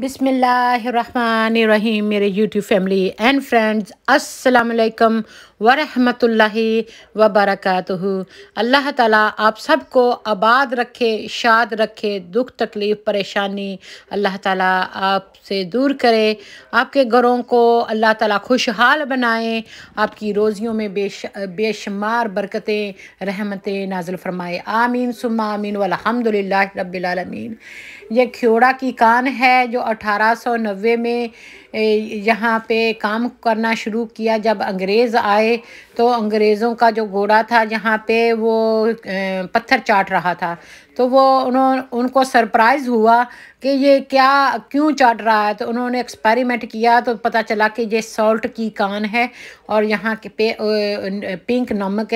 बिसमीम मेरे YouTube family and friends अस्सलाम वरहमतुल्लाहि वबरकातुहु अल्लाह ताला आप सबको आबाद रखे शाद रखे दुख तकलीफ़ परेशानी अल्लाह ताला आपसे दूर करे आपके घरों को अल्लाह ताला खुशहाल बनाए आपकी रोज़ियों में बेश बेशुमार बरकतें रहमतें नाजुल फरमाए आमीन सुमा आमीन वालहमदिल्ला रबालमीन ये खियोड़ा की कान है जो 1890 में यहाँ पे काम करना शुरू किया जब अंग्रेज़ आए तो अंग्रेज़ों का जो घोड़ा था यहाँ पे वो पत्थर चाट रहा था तो वो उन्होंने उनको सरप्राइज़ हुआ कि ये क्या क्यों चट रहा है तो उन्होंने एक्सपेरिमेंट किया तो पता चला कि ये सॉल्ट की कान है और यहाँ के पे पिंक नमक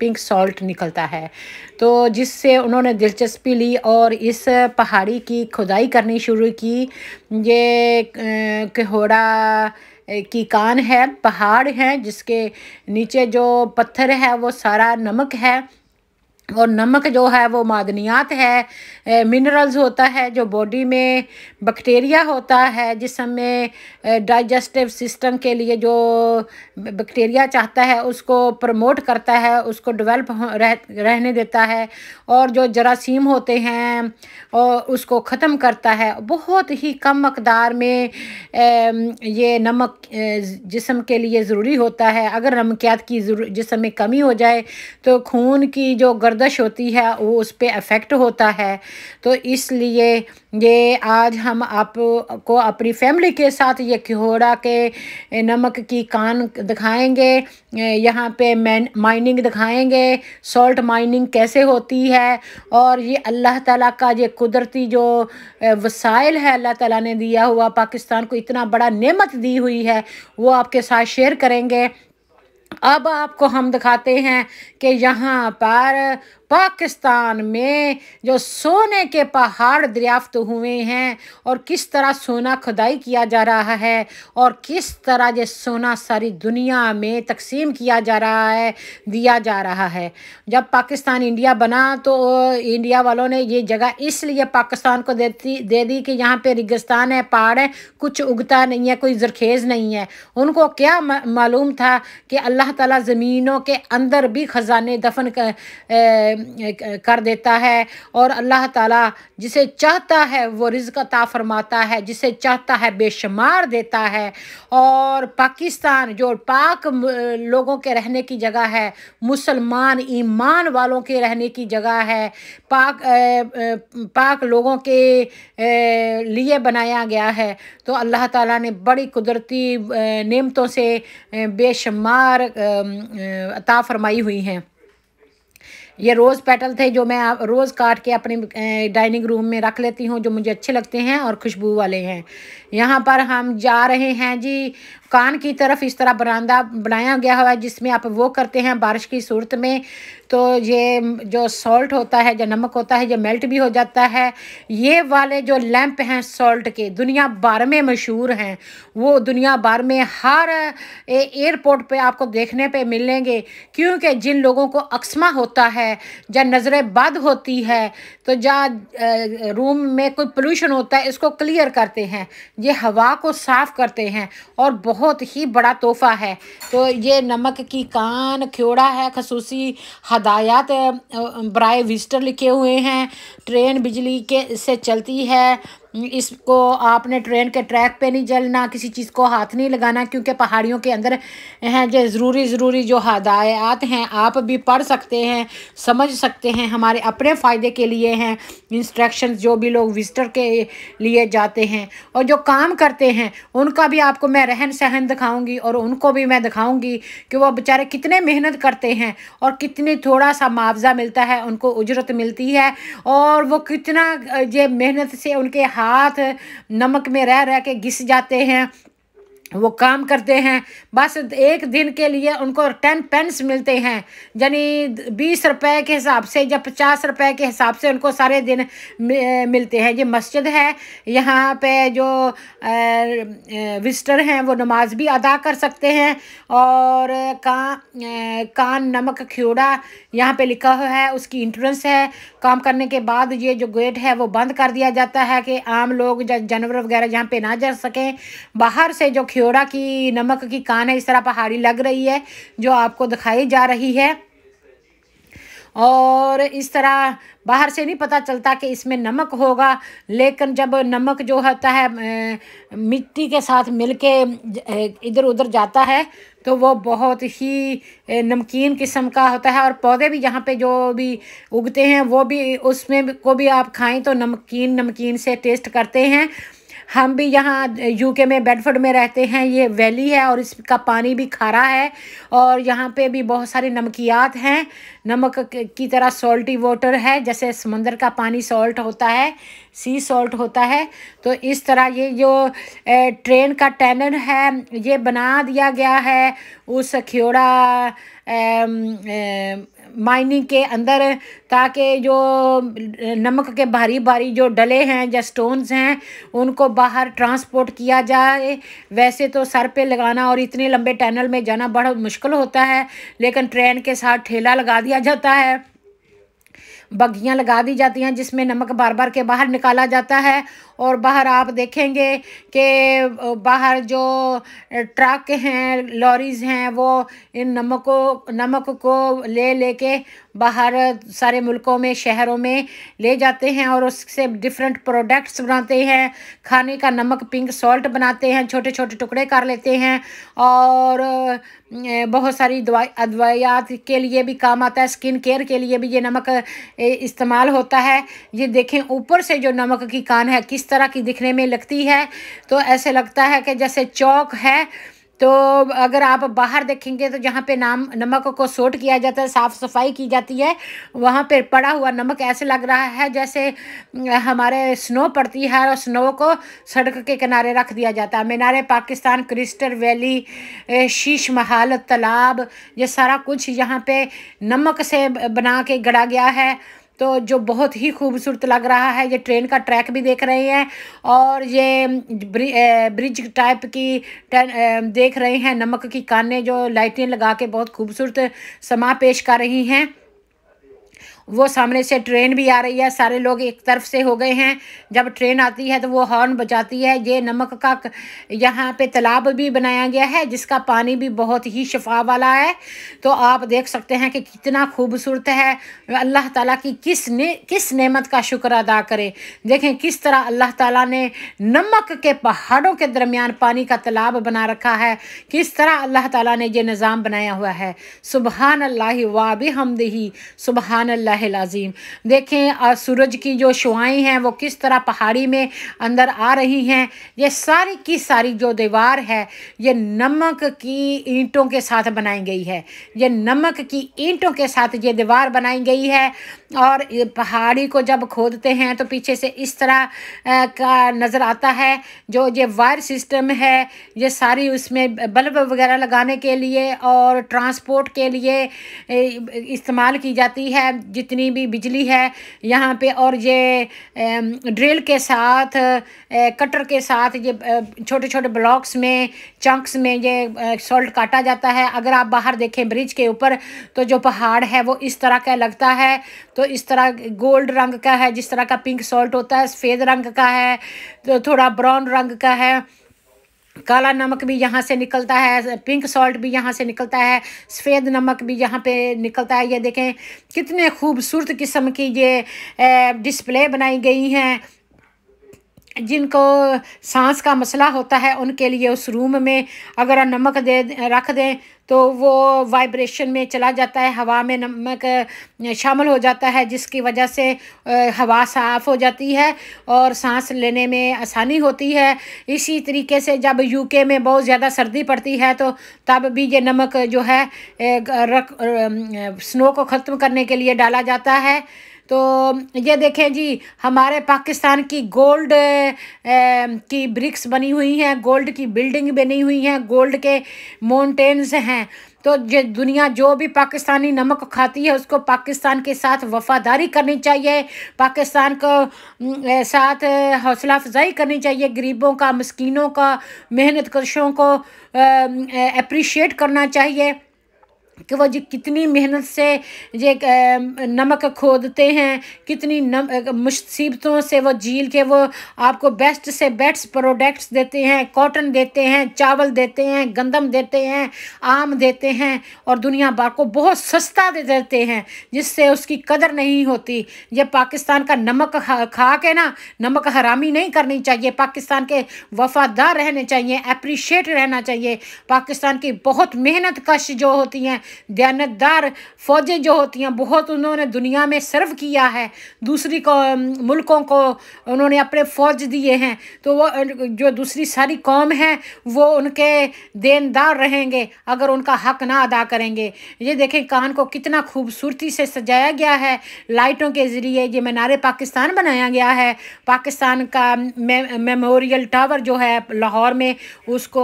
पिंक सॉल्ट निकलता है तो जिससे उन्होंने दिलचस्पी ली और इस पहाड़ी की खुदाई करनी शुरू की ये केहोड़ा की कान है पहाड़ है जिसके नीचे जो पत्थर है वो सारा नमक है और नमक जो है वो मादनियात है मिनरल्स होता है जो बॉडी में बैक्टीरिया होता है जिसम में डाइजेस्टिव सिस्टम के लिए जो बैक्टीरिया चाहता है उसको प्रमोट करता है उसको डेवलप रह, रहने देता है और जो जरासीम होते हैं और उसको ख़त्म करता है बहुत ही कम मकदार में ये नमक जिसम के लिए ज़रूरी होता है अगर नमकियात की जिसम में कमी हो जाए तो खून की जो गर्द गर्दश होती है वो उस पर अफेक्ट होता है तो इसलिए ये आज हम आप को अपनी फैमिली के साथ ये खिहोड़ा के नमक की कान दिखाएंगे यहाँ पे मैन माइनिंग दिखाएंगे सॉल्ट माइनिंग कैसे होती है और ये अल्लाह ताला का ये कुदरती जो वसाइल है अल्लाह ताला ने दिया हुआ पाकिस्तान को इतना बड़ा नेमत दी हुई है वो आपके साथ शेयर करेंगे अब आपको हम दिखाते हैं कि यहाँ पर पाकिस्तान में जो सोने के पहाड़ दरियाफ्त हुए हैं और किस तरह सोना खुदाई किया जा रहा है और किस तरह ये सोना सारी दुनिया में तकसीम किया जा रहा है दिया जा रहा है जब पाकिस्तान इंडिया बना तो इंडिया वालों ने ये जगह इसलिए पाकिस्तान को देती दे दी कि यहाँ पे रेगिस्तान है पहाड़ है कुछ उगता नहीं है कोई जरखेज़ नहीं है उनको क्या मालूम था कि अल्लाह ताला ज़मीनों के अंदर भी ख़जाने दफन कर, ए, कर देता है और अल्लाह ताला जिसे चाहता है वो रिज्क अता फरमाता है जिसे चाहता है बेशुमार देता है और पाकिस्तान जो पाक लोगों के रहने की जगह है मुसलमान ईमान वालों के रहने की जगह है पाक पाक लोगों के लिए बनाया गया है तो अल्लाह ताला ने बड़ी कुदरती नेमतों से बेशुमार अता फरमाई हुई हैं ये रोज़ पेटल थे जो मैं रोज़ काट के अपने डाइनिंग रूम में रख लेती हूँ जो मुझे अच्छे लगते हैं और खुशबू वाले हैं यहाँ पर हम जा रहे हैं जी कान की तरफ इस तरह बरामदा बनाया गया हुआ है जिसमें आप वो करते हैं बारिश की सूरत में तो ये जो सॉल्ट होता है जो नमक होता है ये मेल्ट भी हो जाता है ये वाले जो लैंप हैं सॉल्ट के दुनिया भर में मशहूर हैं वो दुनिया भर में हर एयरपोर्ट पे आपको देखने पे मिलेंगे क्योंकि जिन लोगों को अक्समा होता है या नज़रें बद होती है तो जहाँ रूम में कोई पोल्यूशन होता है इसको क्लियर करते हैं ये हवा को साफ़ करते हैं और बहुत बहुत ही बड़ा तोहफ़ा है तो ये नमक की कान ख्योड़ा है खसूसी हदायत ब्राय विस्टर लिखे हुए हैं ट्रेन बिजली के से चलती है इसको आपने ट्रेन के ट्रैक पे नहीं जलना किसी चीज़ को हाथ नहीं लगाना क्योंकि पहाड़ियों के अंदर हैं जो ज़रूरी ज़रूरी जो हदायत हैं आप भी पढ़ सकते हैं समझ सकते हैं हमारे अपने फ़ायदे के लिए हैं इंस्ट्रक्शंस जो भी लोग विजिटर के लिए जाते हैं और जो काम करते हैं उनका भी आपको मैं रहन सहन दिखाऊँगी और उनको भी मैं दिखाऊँगी कि वह बेचारे कितने मेहनत करते हैं और कितने थोड़ा सा मुआवजा मिलता है उनको उजरत मिलती है और वो कितना ये मेहनत से उनके हाथ नमक में रह रह के घिस जाते हैं वो काम करते हैं बस एक दिन के लिए उनको टेन पेंस मिलते हैं यानी बीस रुपए के हिसाब से या पचास रुपए के हिसाब से उनको सारे दिन मिलते हैं ये मस्जिद है यहाँ पे जो विजिटर हैं वो नमाज भी अदा कर सकते हैं और का कान नमक खियोड़ा यहाँ पे लिखा हुआ है उसकी इंट्रेंस है काम करने के बाद ये जो गेट है वो बंद कर दिया जाता है कि आम लोग जानवर वगैरह यहाँ पर ना जा सकें बाहर से जो फ्योरा की नमक की कान है इस तरह पहाड़ी लग रही है जो आपको दिखाई जा रही है और इस तरह बाहर से नहीं पता चलता कि इसमें नमक होगा लेकिन जब नमक जो होता है मिट्टी के साथ मिलके इधर उधर जाता है तो वो बहुत ही नमकीन किस्म का होता है और पौधे भी यहाँ पे जो भी उगते हैं वो भी उसमें को भी आप खाएं तो नमकीन नमकीन से टेस्ट करते हैं हम भी यहाँ यूके में बेडफर्ड में रहते हैं ये वैली है और इसका पानी भी खारा है और यहाँ पे भी बहुत सारे नमकियात हैं नमक की तरह सॉल्टी वाटर है जैसे समंदर का पानी सॉल्ट होता है सी सॉल्ट होता है तो इस तरह ये जो ट्रेन का टैनर है ये बना दिया गया है उस खियोड़ा माइनिंग के अंदर ताकि जो नमक के भारी भारी जो डले हैं या स्टोन्स हैं उनको बाहर ट्रांसपोर्ट किया जाए वैसे तो सर पे लगाना और इतने लंबे टनल में जाना बड़ा मुश्किल होता है लेकिन ट्रेन के साथ ठेला लगा दिया जाता है बग्घियाँ लगा दी जाती हैं जिसमें नमक बार बार के बाहर निकाला जाता है और बाहर आप देखेंगे कि बाहर जो ट्रक हैं लॉरीज हैं वो इन नमकों नमक को ले लेके बाहर सारे मुल्कों में शहरों में ले जाते हैं और उससे डिफरेंट प्रोडक्ट्स बनाते हैं खाने का नमक पिंक सॉल्ट बनाते हैं छोटे छोटे टुकड़े कर लेते हैं और बहुत सारी दवाई अद्वायात के लिए भी काम आता है स्किन केयर के लिए भी ये नमक इस्तेमाल होता है ये देखें ऊपर से जो नमक की कान है किस तरह की दिखने में लगती है तो ऐसे लगता है कि जैसे चौक है तो अगर आप बाहर देखेंगे तो जहाँ पे नाम नमक को सोट किया जाता है साफ़ सफाई की जाती है वहाँ पर पड़ा हुआ नमक ऐसे लग रहा है जैसे हमारे स्नो पड़ती है और स्नो को सड़क के किनारे रख दिया जाता है मीनारे पाकिस्तान क्रिस्टर वैली शीश महल तालाब ये सारा कुछ यहाँ पे नमक से बना के गड़ा गया है तो जो बहुत ही खूबसूरत लग रहा है ये ट्रेन का ट्रैक भी देख रहे हैं और ये ब्रिज टाइप की देख रहे हैं नमक की कानें जो लाइटें लगा के बहुत खूबसूरत समा पेश कर रही हैं वो सामने से ट्रेन भी आ रही है सारे लोग एक तरफ से हो गए हैं जब ट्रेन आती है तो वो हॉर्न बजाती है ये नमक का यहाँ पे तालाब भी बनाया गया है जिसका पानी भी बहुत ही शफा वाला है तो आप देख सकते हैं कि कितना खूबसूरत है अल्लाह ताला की किस ने किस नेमत का शुक्र अदा करें देखें किस तरह अल्लाह ताला ने नमक के पहाड़ों के दरमियान पानी का तालाब बना रखा है किस तरह अल्लाह ताला ने ये निज़ाम बनाया हुआ है सुबहान अल्लाह वाब हमदही सुबहान अल्लाह लाजीम देखें सूरज की जो शुआई हैं वो किस तरह पहाड़ी में अंदर आ रही हैं ये सारी की सारी जो दीवार है ये नमक की ईंटों के साथ बनाई गई है ये नमक की ईंटों के साथ ये दीवार बनाई गई है और पहाड़ी को जब खोदते हैं तो पीछे से इस तरह का नज़र आता है जो ये वायर सिस्टम है ये सारी उसमें बल्ब वगैरह लगाने के लिए और ट्रांसपोर्ट के लिए इस्तेमाल की जाती है जिस जितनी भी बिजली है यहाँ पे और ये ड्रिल के साथ कटर के साथ ये छोटे छोटे ब्लॉक्स में चंक्स में ये सॉल्ट काटा जाता है अगर आप बाहर देखें ब्रिज के ऊपर तो जो पहाड़ है वो इस तरह का लगता है तो इस तरह गोल्ड रंग का है जिस तरह का पिंक सॉल्ट होता है सफ़ेद रंग का है तो थोड़ा ब्राउन रंग का है काला नमक भी यहाँ से निकलता है पिंक सॉल्ट भी यहाँ से निकलता है सफ़ेद नमक भी यहाँ पे निकलता है ये देखें कितने खूबसूरत किस्म की ये डिस्प्ले बनाई गई हैं जिनको सांस का मसला होता है उनके लिए उस रूम में अगर नमक दे रख दें तो वो वाइब्रेशन में चला जाता है हवा में नमक शामिल हो जाता है जिसकी वजह से हवा साफ़ हो जाती है और सांस लेने में आसानी होती है इसी तरीके से जब यूके में बहुत ज़्यादा सर्दी पड़ती है तो तब भी ये नमक जो है रख स्नो को ख़त्म करने के लिए डाला जाता है तो ये देखें जी हमारे पाकिस्तान की गोल्ड ए, की ब्रिक्स बनी हुई हैं गोल्ड की बिल्डिंग बनी हुई हैं गोल्ड के माउंटेन्स हैं तो ये दुनिया जो भी पाकिस्तानी नमक खाती है उसको पाकिस्तान के साथ वफादारी करनी चाहिए पाकिस्तान को साथ हौसला अफजाई करनी चाहिए गरीबों का मस्किनों का मेहनत कशों को अप्रिशिएट करना चाहिए कि वो जी कितनी मेहनत से ये नमक खोदते हैं कितनी नम मुसीबतों से वो झील के वो आपको बेस्ट से बेस्ट प्रोडक्ट्स देते हैं कॉटन देते हैं चावल देते हैं गंदम देते हैं आम देते हैं और दुनिया भर को बहुत सस्ता दे देते हैं जिससे उसकी कदर नहीं होती ये पाकिस्तान का नमक खा, खा के ना नमक हरामी नहीं करनी चाहिए पाकिस्तान के वफादार रहने चाहिए अप्रिशिएट रहना चाहिए पाकिस्तान की बहुत मेहनत कश जो होती हैं दयानतदार फ़ौजें जो होती हैं बहुत उन्होंने दुनिया में सर्व किया है दूसरी को मुल्कों को उन्होंने अपने फ़ौज दिए हैं तो वो जो दूसरी सारी कौम है वो उनके देनदार रहेंगे अगर उनका हक ना अदा करेंगे ये देखें कान को कितना खूबसूरती से सजाया गया है लाइटों के ज़रिए ये मीनार पाकिस्तान बनाया गया है पाकिस्तान का मेमोरियल टावर जो है लाहौर में उसको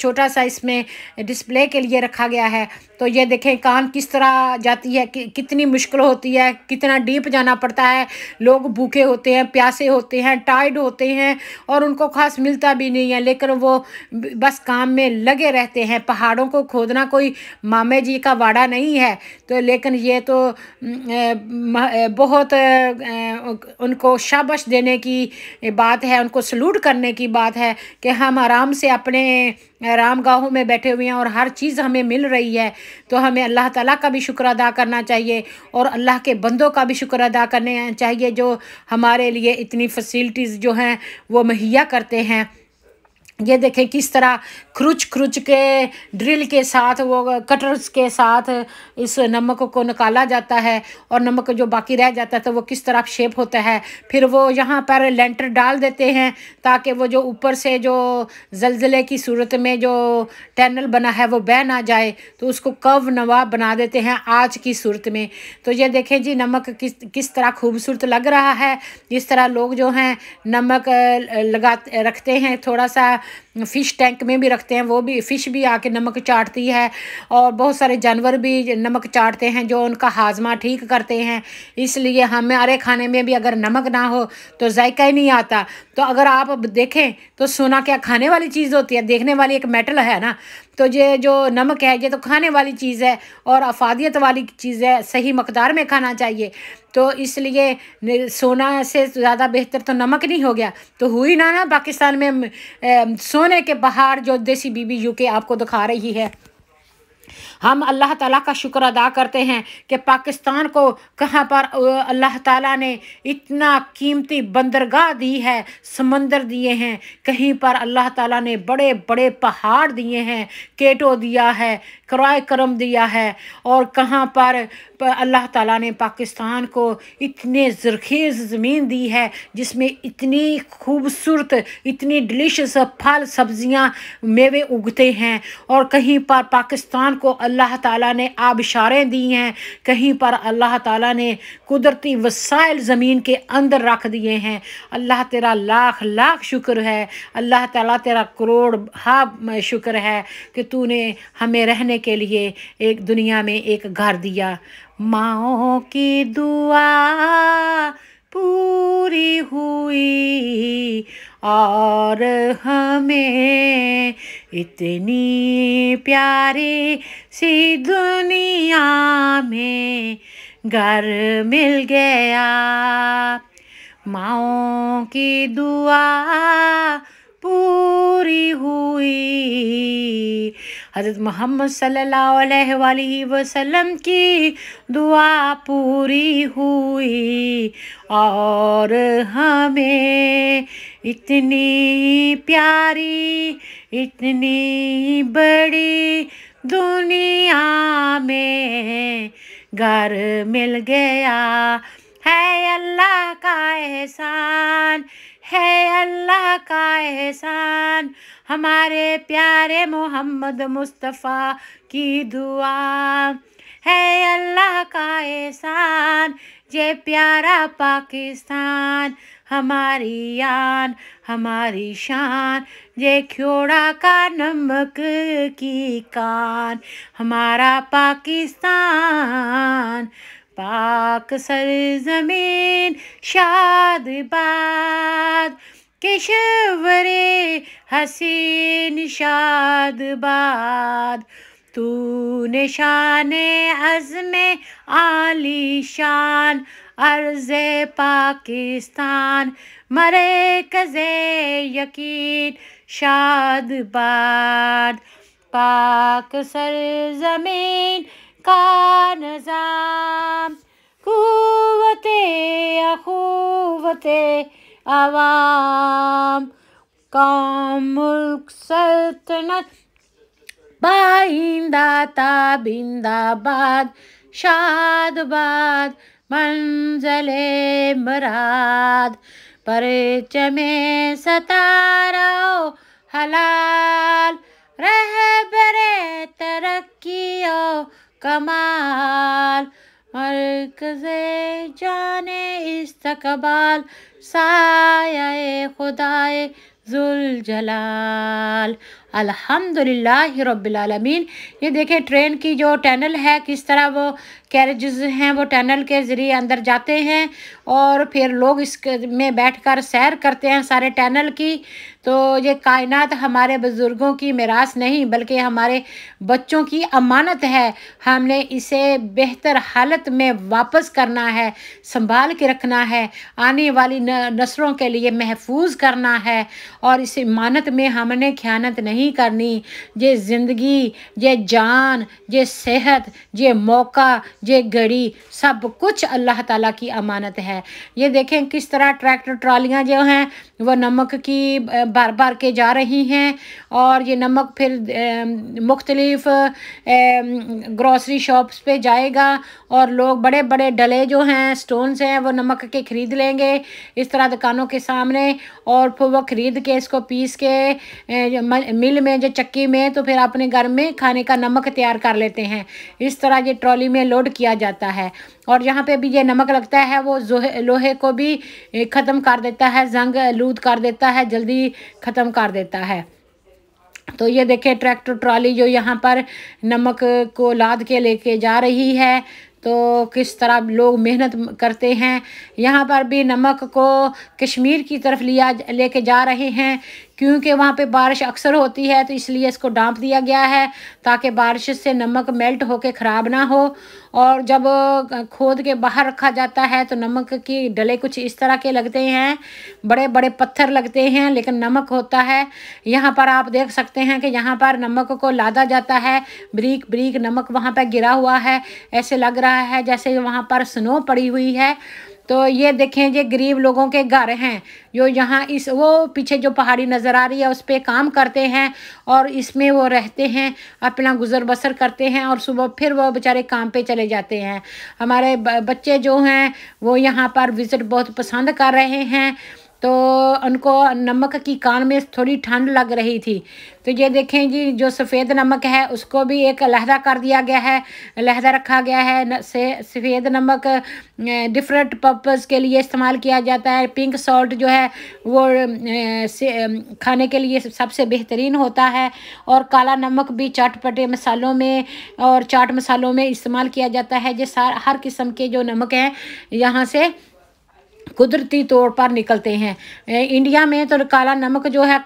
छोटा सा इसमें डिस्प्ले के लिए रखा गया है तो ये देखें कान किस तरह जाती है कि, कितनी मुश्किल होती है कितना डीप जाना पड़ता है लोग भूखे होते हैं प्यासे होते हैं टाइड होते हैं और उनको खास मिलता भी नहीं है लेकिन वो बस काम में लगे रहते हैं पहाड़ों को खोदना कोई मामे जी का वाड़ा नहीं है तो लेकिन ये तो बहुत उनको शाबश देने की बात है उनको सलूट करने की बात है कि हम आराम से अपने गाहों में बैठे हुए हैं और हर चीज़ हमें मिल रही है तो हमें अल्लाह ताला का भी शुक्र अदा करना चाहिए और अल्लाह के बंदों का भी शुक्र अदा करने चाहिए जो हमारे लिए इतनी फैसिलिटीज़ जो हैं वो मुहैया करते हैं ये देखें किस तरह क्रुच क्रुच के ड्रिल के साथ वो कटर्स के साथ इस नमक को निकाला जाता है और नमक जो बाकी रह जाता है तो वो किस तरह शेप होता है फिर वो यहाँ पर लेंटर डाल देते हैं ताकि वो जो ऊपर से जो जलजले की सूरत में जो टनल बना है वो बह ना जाए तो उसको कव नवा बना देते हैं आज की सूरत में तो ये देखें जी नमक किस किस तरह खूबसूरत लग रहा है इस तरह लोग जो हैं नमक लगा रखते हैं थोड़ा सा फ़िश टैंक में भी रखते हैं वो भी फ़िश भी आके नमक चाटती है और बहुत सारे जानवर भी नमक चाटते हैं जो उनका हाजमा ठीक करते हैं इसलिए हमारे खाने में भी अगर नमक ना हो तो जायका ही नहीं आता तो अगर आप देखें तो सोना क्या खाने वाली चीज़ होती है देखने वाली एक मेटल है ना तो ये जो नमक है ये तो खाने वाली चीज़ है और अफादियत वाली चीज़ है सही मकदार में खाना चाहिए तो इसलिए सोना से ज़्यादा बेहतर तो नमक नहीं हो गया तो हुई ना ना पाकिस्तान में सोने के पहाड़ जो देसी बीबी यूके आपको दिखा रही है हम अल्लाह ताला का शुक्र अदा करते हैं कि पाकिस्तान को कहाँ पर अल्लाह ताला ने इतना कीमती बंदरगाह दी है समंदर दिए हैं कहीं पर अल्लाह ताला ने बड़े बड़े पहाड़ दिए हैं केटो दिया है क्रय करम दिया है और कहाँ पर अल्लाह ताला ने पाकिस्तान को इतने ज़रखेज़ ज़मीन दी है जिसमें इतनी खूबसूरत इतनी डिलिशस फल सब्ज़ियाँ मेवे उगते हैं और कहीं पर पाकिस्तान को अल्लाह ताला ने आबशारें दी हैं कहीं पर अल्लाह ताला ने कुदरती वसाइल ज़मीन के अंदर रख दिए हैं अल्लाह तेरा लाख लाख शुक्र है अल्लाह ताला तेरा करोड़ हा शुक्र है कि तूने हमें रहने के लिए एक दुनिया में एक घर दिया माओ की दुआ पूरी हुई और हमें इतनी प्यारी सी दुनिया में घर मिल गया माओ की दुआ पूरी हुई हज़रत मोहम्मद सल्लल्लाहु अलैहि वसल्लम की दुआ पूरी हुई और हमें इतनी प्यारी इतनी बड़ी दुनिया में घर मिल गया है अल्लाह का एहसान है अल्लाह का एहसान हमारे प्यारे मोहम्मद मुस्तफ़ा की दुआ है अल्लाह का एहसान ये प्यारा पाकिस्तान हमारी यान हमारी शान ये खोड़ा का नमक की कान हमारा पाकिस्तान पाक सर जमीन शाद बाद केशवरे हसीन शाद बाद तू निशान अजम आली शान अर्ज पाकिस्तान मरे कजे यकीन शाद बाद पाक सर जमीन كنزام قوتي أخوتي أوام قوم ملك سلطنت बाइंदा शाद बाद मंजले मराद पर चमे सतारो हलाल रह बरे तरक्की कमाल मरकज जाने इस्तकबाल साया खुदाए जुल जलाल अल्हम्दुलिल्लाह रब्बिलालमीन ये देखें ट्रेन की जो टनल है किस तरह वो कैरेजेस हैं वो टनल के ज़रिए अंदर जाते हैं और फिर लोग इस में बैठकर सैर करते हैं सारे टनल की तो ये कायनात हमारे बुज़ुर्गों की मिरास नहीं बल्कि हमारे बच्चों की अमानत है हमने इसे बेहतर हालत में वापस करना है संभाल के रखना है आने वाली नस्लों के लिए महफूज करना है और इस अमानत में हमने ख्यानत नहीं नहीं करनी जे ज़िंदगी जे जान जे सेहत जे मौका जे घड़ी सब कुछ अल्लाह ताला की अमानत है ये देखें किस तरह ट्रैक्टर ट्रालियाँ जो हैं वो नमक की बार बार के जा रही हैं और ये नमक फिर मुख्तलिफ ग्रॉसरी शॉप्स पे जाएगा और लोग बड़े बड़े डले जो हैं स्टोन्स हैं वो नमक के ख़रीद लेंगे इस तरह दुकानों के सामने और फिर वो ख़रीद के इसको पीस के मिल में जो चक्की में तो फिर अपने घर में खाने का नमक तैयार कर लेते हैं इस तरह ये ट्रॉली में लोड किया जाता है और यहाँ पे भी ये नमक लगता है वो लोहे को भी ख़त्म कर देता है जंग लू मजबूत कर देता है जल्दी ख़त्म कर देता है तो ये देखे ट्रैक्टर ट्रॉली जो यहाँ पर नमक को लाद के लेके जा रही है तो किस तरह लोग मेहनत करते हैं यहाँ पर भी नमक को कश्मीर की तरफ लिया लेके जा रहे हैं क्योंकि वहाँ पे बारिश अक्सर होती है तो इसलिए इसको डांप दिया गया है ताकि बारिश से नमक मेल्ट होकर ख़राब ना हो और जब खोद के बाहर रखा जाता है तो नमक की डले कुछ इस तरह के लगते हैं बड़े बड़े पत्थर लगते हैं लेकिन नमक होता है यहाँ पर आप देख सकते हैं कि यहाँ पर नमक को लादा जाता है ब्रीक ब्रीक नमक वहाँ पर गिरा हुआ है ऐसे लग रहा है जैसे वहाँ पर स्नो पड़ी हुई है तो ये देखें ये गरीब लोगों के घर हैं जो यहाँ इस वो पीछे जो पहाड़ी नज़र आ रही है उस पर काम करते हैं और इसमें वो रहते हैं अपना गुजर बसर करते हैं और सुबह फिर वो बेचारे काम पे चले जाते हैं हमारे बच्चे जो हैं वो यहाँ पर विज़िट बहुत पसंद कर रहे हैं तो उनको नमक की कान में थोड़ी ठंड लग रही थी तो ये देखें जी जो सफ़ेद नमक है उसको भी एक लहदा कर दिया गया है लहदा रखा गया है से सफ़ेद नमक डिफरेंट पर्पज़ के लिए इस्तेमाल किया जाता है पिंक सॉल्ट जो है वो से खाने के लिए सबसे बेहतरीन होता है और काला नमक भी चटपटे मसालों में और चाट मसालों में इस्तेमाल किया जाता है जिस हर किस्म के जो नमक हैं यहाँ से कुदरती तौर पर निकलते हैं इंडिया में तो काला नमक जो है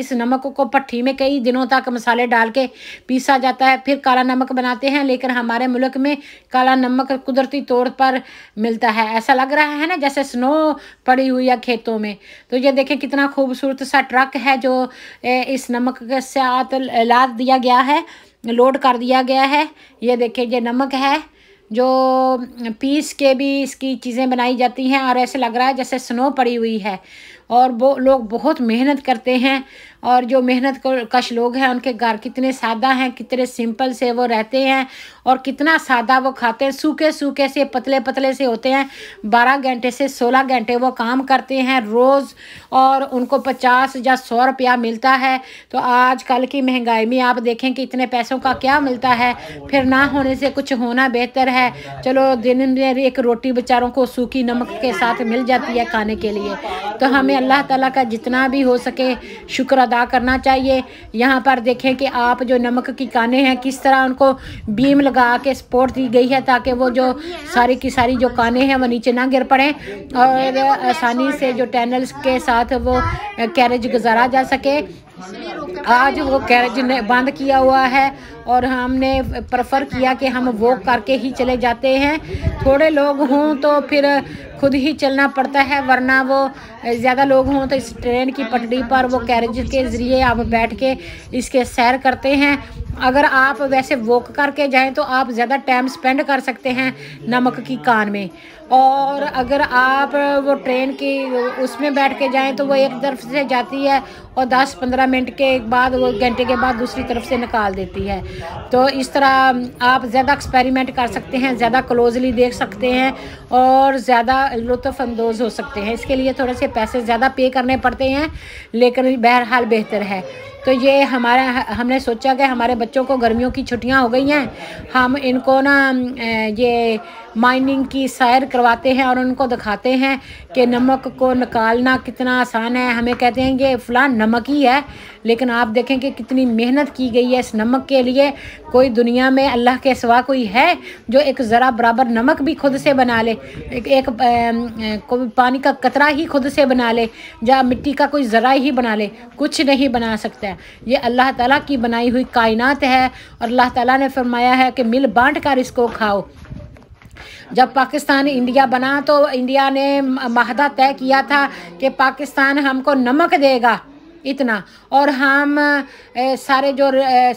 इस नमक को पट्टी में कई दिनों तक मसाले डाल के पीसा जाता है फिर काला नमक बनाते हैं लेकिन हमारे मुल्क में काला नमक कुदरती तौर पर मिलता है ऐसा लग रहा है ना जैसे स्नो पड़ी हुई है खेतों में तो ये देखें कितना खूबसूरत सा ट्रक है जो इस नमक के साथ लाद दिया गया है लोड कर दिया गया है ये देखें ये नमक है जो पीस के भी इसकी चीज़ें बनाई जाती हैं और ऐसे लग रहा है जैसे स्नो पड़ी हुई है और वो लोग बहुत मेहनत करते हैं और जो मेहनत कश लोग हैं उनके घर कितने सादा हैं कितने सिंपल से वो रहते हैं और कितना सादा वो खाते हैं सूखे सूखे से पतले पतले से होते हैं बारह घंटे से सोलह घंटे वो काम करते हैं रोज़ और उनको पचास या सौ रुपया मिलता है तो आज कल की महंगाई में आप देखें कि इतने पैसों का क्या मिलता है फिर ना होने से कुछ होना बेहतर है चलो दिन में एक रोटी बेचारों को सूखी नमक के साथ मिल जाती है खाने के लिए तो हमें अल्लाह ताला का जितना भी हो सके शुक्र अदा करना चाहिए यहाँ पर देखें कि आप जो नमक की कानें हैं किस तरह उनको बीम लगा के सपोर्ट दी गई है ताकि वो जो सारी की सारी जो कानें हैं वो नीचे ना गिर पड़ें और आसानी से जो टैनल्स के साथ वो कैरेज गुजारा जा सके आज वो कैरेज ने बंद किया हुआ है और हमने प्रेफर किया कि हम वॉक करके ही चले जाते हैं थोड़े लोग हों तो फिर खुद ही चलना पड़ता है वरना वो ज़्यादा लोग हों तो इस ट्रेन की पटरी पर वो कैरेज के ज़रिए आप बैठ के इसके सैर करते हैं अगर आप वैसे वॉक करके जाएं तो आप ज़्यादा टाइम स्पेंड कर सकते हैं नमक की कान में और अगर आप वो ट्रेन की उसमें बैठ के जाएं तो वो एक तरफ से जाती है और 10-15 मिनट के बाद वो घंटे के बाद दूसरी तरफ से निकाल देती है तो इस तरह आप ज़्यादा एक्सपेरिमेंट कर सकते हैं ज़्यादा क्लोजली देख सकते हैं और ज़्यादा लुफानंदोज़ हो सकते हैं इसके लिए थोड़े से पैसे ज़्यादा पे करने पड़ते हैं लेकिन बहरहाल बेहतर है तो ये हमारा हमने सोचा कि हमारे बच्चों को गर्मियों की छुट्टियां हो गई हैं हम इनको ना ये माइनिंग की सैर करवाते हैं और उनको दिखाते हैं कि नमक को निकालना कितना आसान है हमें कहते हैं ये फला नमक ही है लेकिन आप देखें कि कितनी मेहनत की गई है इस नमक के लिए कोई दुनिया में अल्लाह के सिवा कोई है जो एक ज़रा बराबर नमक भी खुद से बना ले एक, एक कोई पानी का कतरा ही खुद से बना ले या मिट्टी का कोई ज़रा ही बना ले कुछ नहीं बना सकता ये अल्लाह ताला की बनाई हुई कायनात है और अल्लाह ताला ने फरमाया है कि मिल बांट कर इसको खाओ जब पाकिस्तान इंडिया बना तो इंडिया ने माहदा तय किया था कि पाकिस्तान हमको नमक देगा इतना और हम ए, सारे जो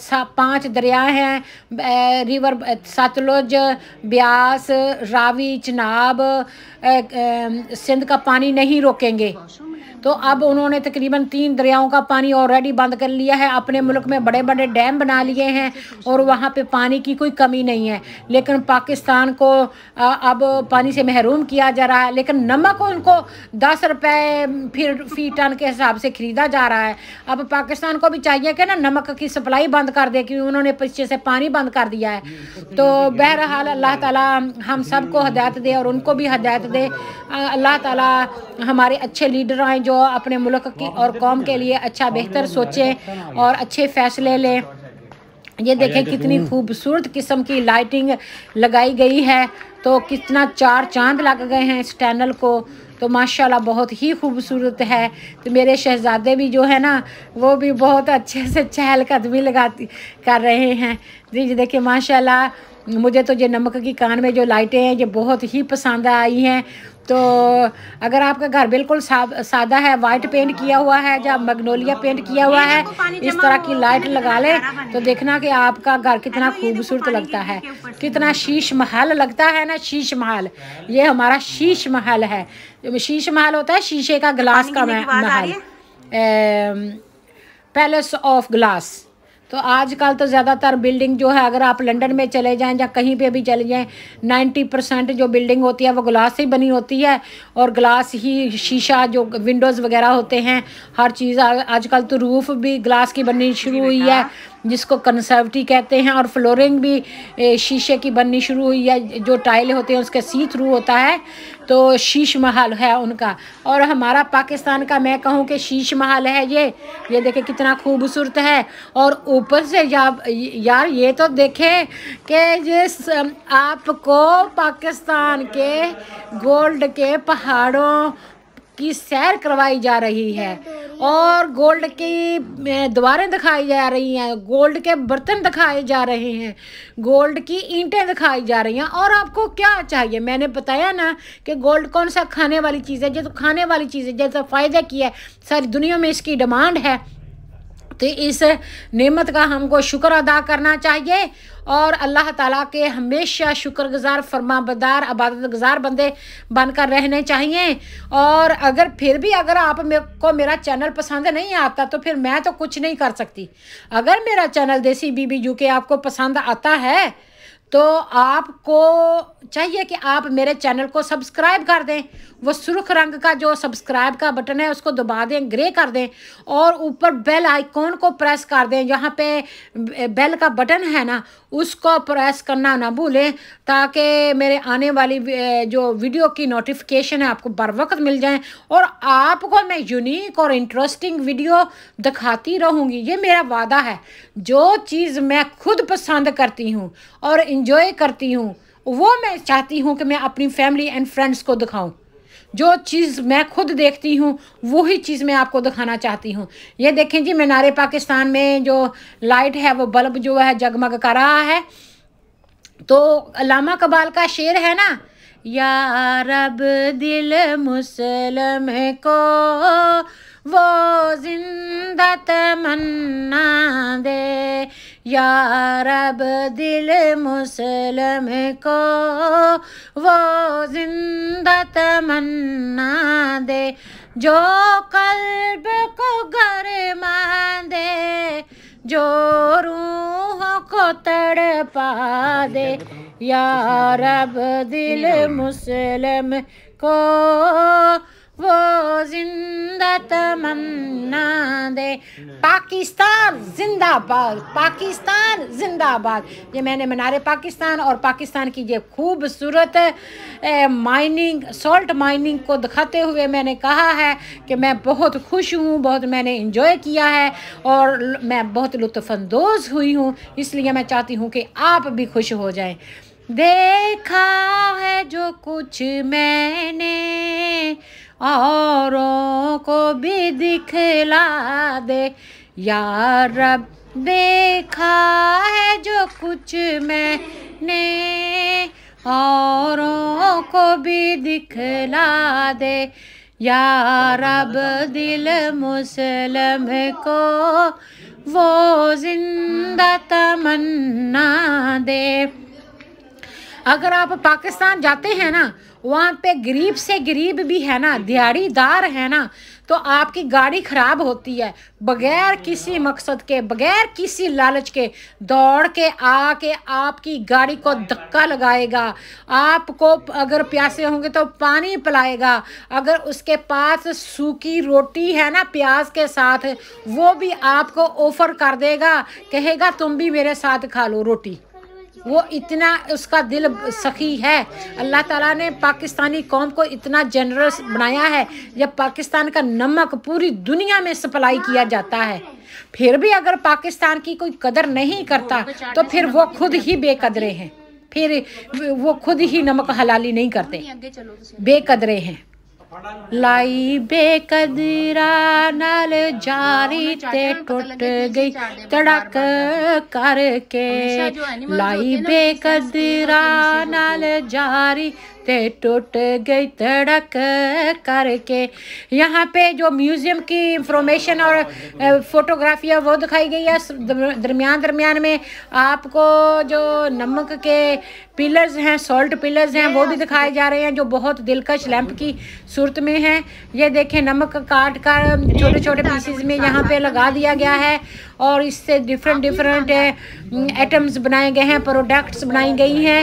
सा, पांच दरिया हैं रिवर सतलुज ब्यास रावी चनाब सिंध का पानी नहीं रोकेंगे तो अब उन्होंने तकरीबन तीन दरियाओं का पानी ऑलरेडी बंद कर लिया है अपने मुल्क में बड़े बड़े डैम बना लिए हैं और वहाँ पे पानी की कोई कमी नहीं है लेकिन पाकिस्तान को अब पानी से महरूम किया जा रहा है लेकिन नमक उनको दस रुपये फिर फी टन के हिसाब से ख़रीदा जा रहा है अब पाकिस्तान को भी चाहिए कि ना नमक की सप्लाई बंद कर दे क्योंकि उन्होंने पीछे से पानी बंद कर दिया है तो बहरहाल अल्लाह ताली हम सबको हदायत दे और उनको भी हदायत दे अल्लाह ताली हमारे अच्छे लीडर आए जो जो अपने मुल्क की और कौम के लिए अच्छा बेहतर सोचें और अच्छे फैसले लें ये देखें कितनी खूबसूरत किस्म की लाइटिंग लगाई गई है तो कितना चार चांद लग गए हैं इस टैनल को तो माशाल्लाह बहुत ही खूबसूरत है तो मेरे शहज़ादे भी जो है ना वो भी बहुत अच्छे से चहलकदमी लगाती कर रहे हैं जी देखिए माशाल्लाह मुझे तो ये नमक की कान में जो लाइटें हैं ये बहुत ही पसंद आई हैं तो अगर आपका घर बिल्कुल सादा है वाइट पेंट किया हुआ है या मगनोलिया पेंट किया हुआ है इस तरह की लाइट लगा लें तो देखना कि आपका घर कितना खूबसूरत लगता है कितना शीश महल लगता है ना शीश महल ये हमारा शीश महल है शीश महल होता है शीशे का गिलास का महल पैलेस ऑफ ग्लास तो आजकल तो ज़्यादातर बिल्डिंग जो है अगर आप लंदन में चले जाएँ या कहीं पर भी चले जाएँ नाइन्टी परसेंट जो बिल्डिंग होती है वो ग्लास से बनी होती है और ग्लास ही शीशा जो विंडोज़ वगैरह होते हैं हर चीज़ आजकल तो रूफ़ भी ग्लास की बननी हाँ शुरू हुई है जिसको कंसर्वटी कहते हैं और फ्लोरिंग भी शीशे की बननी शुरू हुई है जो टाइल होते हैं उसके सी थ्रू होता है तो शीश महल है उनका और हमारा पाकिस्तान का मैं कहूँ कि शीश महल है ये ये देखे कितना खूबसूरत है और ऊपर से या, यार ये तो देखे कि जिस आपको पाकिस्तान के गोल्ड के पहाड़ों की सैर करवाई जा रही है और गोल्ड की दीवारें दिखाई जा रही हैं गोल्ड के बर्तन दिखाए जा रहे हैं गोल्ड की ईंटें दिखाई जा रही हैं और आपको क्या चाहिए मैंने बताया ना कि गोल्ड कौन सा खाने वाली चीज़ है जो तो खाने वाली चीज़ है जैसे फ़ायदा किया है सारी दुनिया में इसकी डिमांड है तो इस नेमत का हमको शुक्र अदा करना चाहिए और अल्लाह ताला के हमेशा शुक्रगुजार फरमाबदार अबादत गुजार बंदे बनकर रहने चाहिए और अगर फिर भी अगर आप मेरे को मेरा चैनल पसंद नहीं आता तो फिर मैं तो कुछ नहीं कर सकती अगर मेरा चैनल देसी बीबी जू के आपको पसंद आता है तो आपको चाहिए कि आप मेरे चैनल को सब्सक्राइब कर दें वो सुर्ख रंग का जो सब्सक्राइब का बटन है उसको दबा दें ग्रे कर दें और ऊपर बेल आइकॉन को प्रेस कर दें जहाँ पे बेल का बटन है ना उसको प्रेस करना ना भूलें ताकि मेरे आने वाली जो वीडियो की नोटिफिकेशन है आपको बर वक्त मिल जाए और आपको मैं यूनिक और इंटरेस्टिंग वीडियो दिखाती रहूँगी ये मेरा वादा है जो चीज़ मैं खुद पसंद करती हूँ और इन्जॉय करती हूँ वो मैं चाहती हूँ कि मैं अपनी फैमिली एंड फ्रेंड्स को दिखाऊँ जो चीज़ मैं खुद देखती हूँ वही चीज़ मैं आपको दिखाना चाहती हूँ ये देखें जी मीनारे पाकिस्तान में जो लाइट है वो बल्ब जो है जगमग कर रहा है तो अलामा कबाल का शेर है ना या रब दिल मुसलम को वो जिंदा तमन्ना दे या रब दिल मुसलम को वो जिंदा तमन्ना दे जो कल्ब को गरमा दे जो रूह को तड़पा दे या रब दिल मुसलम को वो जिंदा तमन्ना दे पाकिस्तान जिंदाबाद पाकिस्तान जिंदाबाद ये मैंने मनारे पाकिस्तान और पाकिस्तान की ये खूबसूरत माइनिंग सॉल्ट माइनिंग को दिखाते हुए मैंने कहा है कि मैं बहुत खुश हूँ बहुत मैंने इंजॉय किया है और मैं बहुत लुत्फानंदोज़ हुई हूँ इसलिए मैं चाहती हूँ कि आप भी खुश हो जाएं देखा है जो कुछ मैंने औरों को भी दिखला दे यार रब देखा है जो कुछ मैंने औरों को भी दिखला दे यार रब दिल मुसलम को वो जिंदा तमन्ना दे अगर आप पाकिस्तान जाते हैं ना वहाँ पे गरीब से गरीब भी है ना दिहाड़ीदार है ना तो आपकी गाड़ी ख़राब होती है बगैर किसी मकसद के बगैर किसी लालच के दौड़ के आके आपकी गाड़ी को धक्का लगाएगा आपको अगर प्यासे होंगे तो पानी पिलाएगा अगर उसके पास सूखी रोटी है ना प्याज के साथ वो भी आपको ऑफ़र कर देगा कहेगा तुम भी मेरे साथ खा लो रोटी वो इतना उसका दिल सखी है अल्लाह ताला ने पाकिस्तानी कौम को इतना जनरस बनाया है जब पाकिस्तान का नमक पूरी दुनिया में सप्लाई किया जाता है फिर भी अगर पाकिस्तान की कोई कदर नहीं करता तो फिर वो खुद ही बेकदरे हैं फिर वो खुद ही नमक हलाली नहीं करते बेकदरे हैं ਲਾਈ ਬੇਕਦਰਾ ਨਾਲ ਜਾਰੀ ਤੇ ਟੁੱਟ ਗਈ ਤੜਕ ਕਰਕੇ ਲਾਈ ਬੇਕਦਰਾ ਨਾਲ ਜਾਰੀ ते टूट गई तड़क करके यहाँ पे जो म्यूज़ियम की इंफॉर्मेशन और फोटोग्राफी है वो दिखाई गई है दरमियान दरमियान में आपको जो नमक के पिलर्स हैं सॉल्ट पिलर्स हैं वो भी दिखाए जा रहे हैं जो बहुत दिलकश लैंप की सूरत में हैं ये देखें नमक काट कर छोटे छोटे पीसीज में यहाँ पे लगा दिया गया है और इससे डिफरेंट डिफरेंट एटम्स बनाए गए हैं प्रोडक्ट्स बनाई गई हैं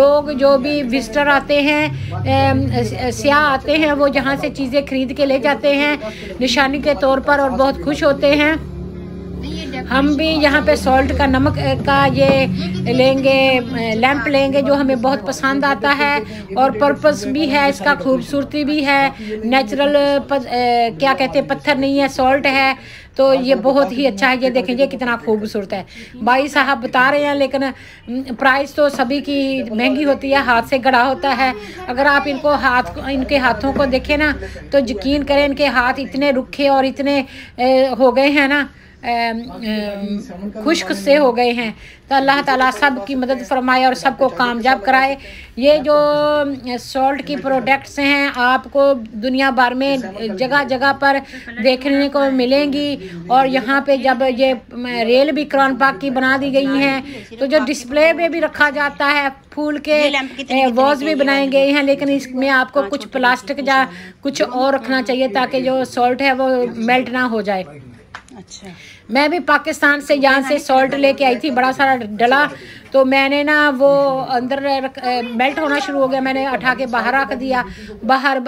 लोग जो भी विजिटर आते हैं सियाह आते हैं वो जहाँ से चीज़ें खरीद के ले जाते हैं निशानी के तौर पर और बहुत खुश होते हैं हम भी यहाँ पे सॉल्ट का नमक का ये लेंगे लैंप लेंगे जो हमें बहुत पसंद आता है और पर्पस भी है इसका खूबसूरती भी है नेचुरल क्या कहते हैं पत्थर नहीं है सॉल्ट है तो ये बहुत ही अच्छा है ये देखें ये कितना खूबसूरत है भाई साहब बता रहे हैं लेकिन प्राइस तो सभी की महंगी होती है हाथ से गड़ा होता है अगर आप इनको हाथ इनके हाथों को देखें ना तो यकीन करें इनके हाथ इतने रुखे और इतने हो गए हैं ना खुश से हो गए हैं तो अल्लाह ताला सब की मदद फरमाए और सबको कामयाब कराए ये जो सॉल्ट की प्रोडक्ट्स हैं आपको दुनिया भर में जगह जगह पर तो देखने को मिलेंगी और यहाँ पे जब ये रेल भी क्रॉन पाक की बना दी गई हैं तो जो डिस्प्ले में भी रखा जाता है फूल के वॉज भी बनाए गए हैं लेकिन इसमें आपको हाँ, कुछ प्लास्टिक या कुछ और रखना हाँ, चाहिए ताकि जो सॉल्ट है वो मेल्ट ना हो जाए अच्छा मैं भी पाकिस्तान से तो यहाँ से सॉल्ट लेके आई थी बड़ा सारा अच्छा। डला तो मैंने ना वो अंदर मेल्ट होना शुरू हो गया मैंने उठा के बाहर रख दिया बाहर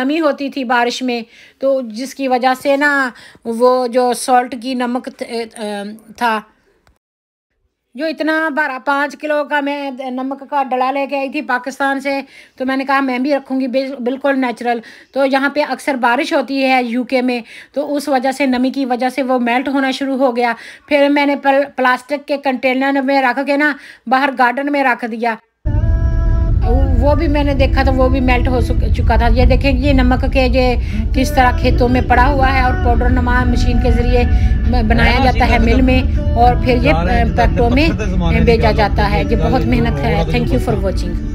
नमी होती थी बारिश में तो जिसकी वजह से ना वो जो सॉल्ट की नमक था जो इतना भरा पाँच किलो का मैं नमक का डला लेके आई थी पाकिस्तान से तो मैंने कहा मैं भी रखूँगी बिल्कुल नेचुरल तो यहाँ पे अक्सर बारिश होती है यूके में तो उस वजह से नमी की वजह से वो मेल्ट होना शुरू हो गया फिर मैंने प्लास्टिक के कंटेनर में रख के ना बाहर गार्डन में रख दिया वो भी मैंने देखा था वो भी मेल्ट हो चुका था ये देखें ये नमक के ये किस तरह खेतों में पड़ा हुआ है और पाउडर नमा मशीन के ज़रिए बनाया हाँ, जाता है मिल तो में और फिर ये पैक्टों में भेजा जाता है ये बहुत मेहनत तो है थैंक यू फॉर वॉचिंग